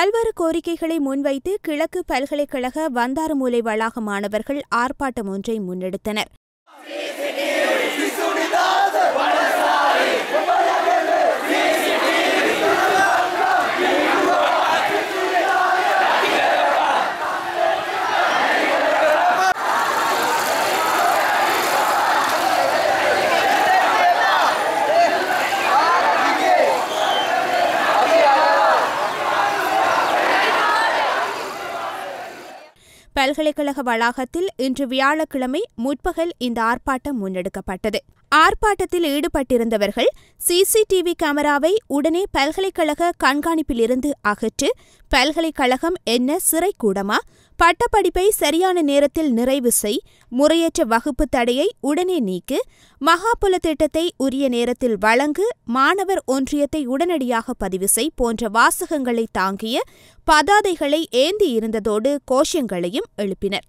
பல்வேறு கோரிக்கைகளை முன்வைத்து கிழக்கு பல்கலைக்கழக வந்தாறுமூலை வளாக மாணவர்கள் ஆர்ப்பாட்டம் ஒன்றை முன்னெடுத்தனர் பல்கலைக்கழக வளாகத்தில் இன்று வியாழக்கிழமை முற்பகல் இந்த ஆர்ப்பாட்டம் முன்னெடுக்கப்பட்டது ஆர்ப்பாட்டத்தில் ஈடுபட்டிருந்தவர்கள் சிசிடிவி கேமராவை உடனே பல்கலைக்கழக கண்காணிப்பிலிருந்து அகற்று பல்கலைக்கழகம் என்ன சிறைக்கூடமா பட்டப்படிப்பை சரியான நேரத்தில் நிறைவு செய் முறையற்ற வகுப்பு தடையை உடனே நீக்கு மகாபுல திட்டத்தை உரிய நேரத்தில் வழங்கு மாணவர் ஒன்றியத்தை உடனடியாக பதிவு செய் போன்ற வாசகங்களை தாங்கிய பதாதைகளை ஏந்தியிருந்ததோடு கோஷங்களையும் எழுப்பினர்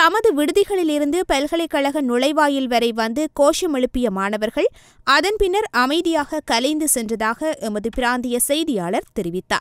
தமது விடுதிகளிலிருந்து பல்கலைக்கழக நுழைவாயில் வரை வந்து கோஷம் எழுப்பிய மாணவர்கள் அதன் பின்னர் அமைதியாக கலைந்து சென்றதாக எமது பிராந்திய செய்தியாளர் தெரிவித்தார்